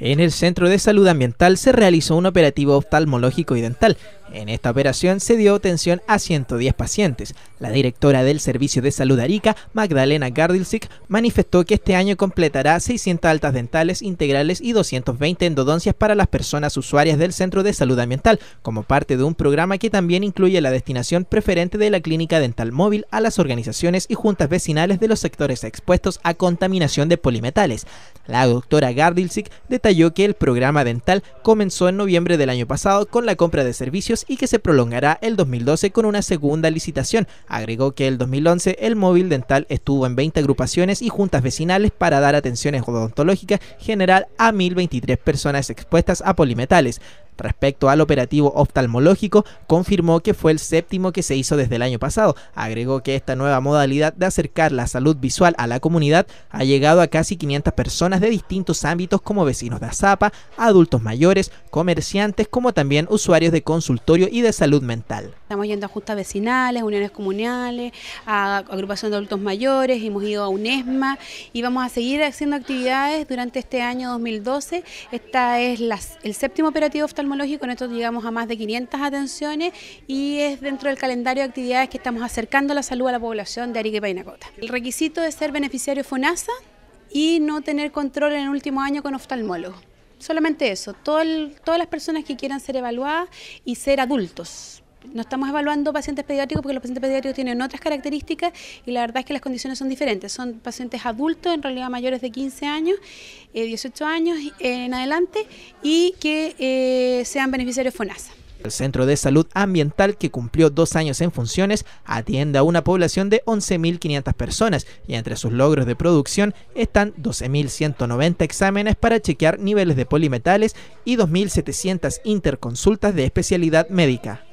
En el Centro de Salud Ambiental se realizó un operativo oftalmológico y dental en esta operación se dio atención a 110 pacientes. La directora del Servicio de Salud Arica, Magdalena Gardilsic, manifestó que este año completará 600 altas dentales integrales y 220 endodoncias para las personas usuarias del Centro de Salud Ambiental, como parte de un programa que también incluye la destinación preferente de la clínica dental móvil a las organizaciones y juntas vecinales de los sectores expuestos a contaminación de polimetales. La doctora Gardilsic detalló que el programa dental comenzó en noviembre del año pasado con la compra de servicios y que se prolongará el 2012 con una segunda licitación. Agregó que el 2011 el móvil dental estuvo en 20 agrupaciones y juntas vecinales para dar atenciones odontológicas general a 1.023 personas expuestas a polimetales. Respecto al operativo oftalmológico, confirmó que fue el séptimo que se hizo desde el año pasado. Agregó que esta nueva modalidad de acercar la salud visual a la comunidad ha llegado a casi 500 personas de distintos ámbitos como vecinos de Azapa, adultos mayores, comerciantes, como también usuarios de consultorio y de salud mental. Estamos yendo a juntas vecinales, uniones comunales, a agrupación de adultos mayores, hemos ido a UNESMA y vamos a seguir haciendo actividades durante este año 2012. Esta es el séptimo operativo oftalmológico con esto llegamos a más de 500 atenciones y es dentro del calendario de actividades que estamos acercando la salud a la población de Arica y Painacota. El requisito es ser beneficiario FONASA y no tener control en el último año con oftalmólogo. Solamente eso, todas las personas que quieran ser evaluadas y ser adultos, no estamos evaluando pacientes pediátricos porque los pacientes pediátricos tienen otras características y la verdad es que las condiciones son diferentes. Son pacientes adultos, en realidad mayores de 15 años, 18 eh, años en adelante y que eh, sean beneficiarios FONASA. El Centro de Salud Ambiental, que cumplió dos años en funciones, atiende a una población de 11.500 personas y entre sus logros de producción están 12.190 exámenes para chequear niveles de polimetales y 2.700 interconsultas de especialidad médica.